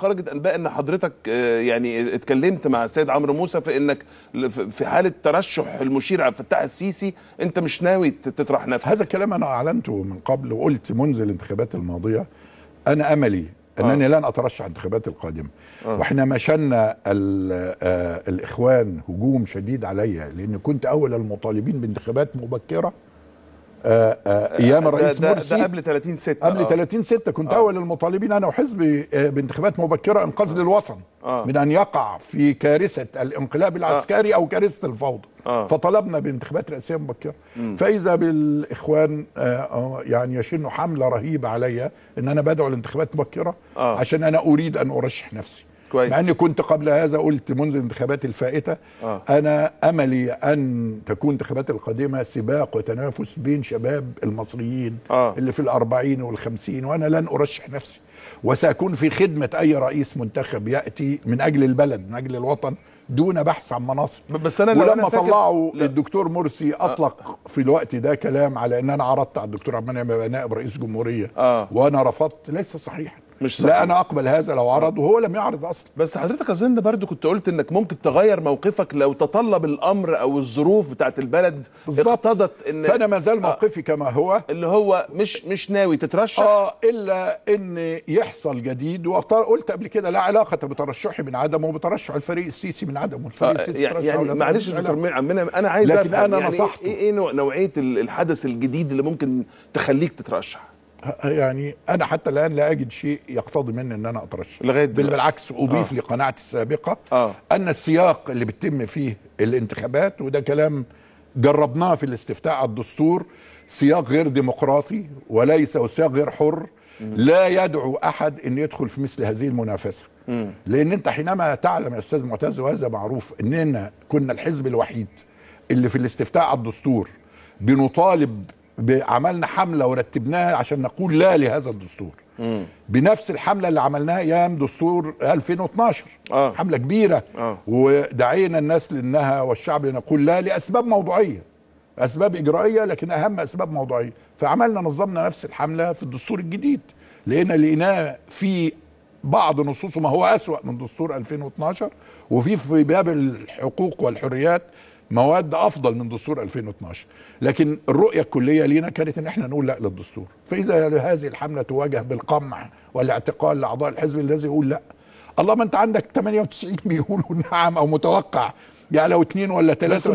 خرجت انباء ان حضرتك آه، يعني اتكلمت مع السيد عمرو موسى في انك في حاله ترشح المشير عبد الفتاح السيسي انت مش ناوي تطرح نفسك هذا الكلام انا اعلنته من قبل وقلت منذ الانتخابات الماضيه انا املي انني آه. لن اترشح الانتخابات القادمه آه. واحنا مشنا آه، الاخوان هجوم شديد عليا لان كنت اول المطالبين بانتخابات مبكره ايام آه، آه، الرئيس آه، ده مرسي ده قبل 30 6 قبل 30 6 كنت اول المطالبين انا وحزبي بانتخابات مبكره انقاذ للوطن من ان يقع في كارثه الانقلاب العسكري او كارثه الفوضى فطلبنا بانتخابات رئاسيه مبكره فاذا بالاخوان يعني يشنوا حمله رهيبه عليا ان انا بدعو لانتخابات مبكره عشان انا اريد ان ارشح نفسي كويس مع اني كنت قبل هذا قلت منذ الانتخابات الفائته آه. انا املي ان تكون الانتخابات القادمه سباق وتنافس بين شباب المصريين آه. اللي في الأربعين والخمسين وانا لن ارشح نفسي وساكون في خدمه اي رئيس منتخب ياتي من اجل البلد من اجل الوطن دون بحث عن مناصب بس انا ولما أنا طلعوا لا. الدكتور مرسي آه. اطلق آه. في الوقت ده كلام على ان انا عرضت على الدكتور عبد المنعم نائب رئيس جمهوريه آه. وانا رفضت ليس صحيحا مش صحيح. لا انا اقبل هذا لو عرض وهو لم يعرض اصلا بس حضرتك اظن برضو كنت قلت انك ممكن تغير موقفك لو تطلب الامر او الظروف بتاعت البلد بالظبط اقتضت ان فانا ما زال آه، موقفي آه كما هو اللي هو مش مش ناوي تترشح اه الا ان يحصل جديد وقلت قبل كده لا علاقه بترشحي من عدمه وبترشح الفريق السيسي من عدمه الفريق آه السيسي يعني, يعني معلش دكتور عمنا انا عايز لكن انا يعني نصحته ايه, إيه نوعيه الحدث الجديد اللي ممكن تخليك تترشح يعني انا حتى الان لا اجد شيء يقتضي مني ان انا اترشح لغايه بل بالعكس اضيف آه. لقناعتي السابقه آه. ان السياق اللي بتتم فيه الانتخابات وده كلام جربناه في الاستفتاء على الدستور سياق غير ديمقراطي وليس وسياق غير حر لا يدعو احد ان يدخل في مثل هذه المنافسه لان انت حينما تعلم يا استاذ معتز وهذا معروف اننا كنا الحزب الوحيد اللي في الاستفتاء على الدستور بنطالب عملنا حمله ورتبناها عشان نقول لا لهذا الدستور مم. بنفس الحمله اللي عملناها ايام دستور 2012 آه. حمله كبيره آه. ودعينا الناس لانها والشعب لنقول لا لاسباب موضوعيه اسباب اجرائيه لكن اهم اسباب موضوعيه فعملنا نظمنا نفس الحمله في الدستور الجديد لقينا لقيناه في بعض نصوصه ما هو اسوا من دستور 2012 وفي في باب الحقوق والحريات مواد افضل من دستور 2012 لكن الرؤيه الكليه لينا كانت ان احنا نقول لا للدستور فاذا هذه الحمله تواجه بالقمع والاعتقال لاعضاء الحزب الذي يقول لا الله ما انت عندك 98 بيقولوا نعم او متوقع يعني لو اثنين ولا ثلاثه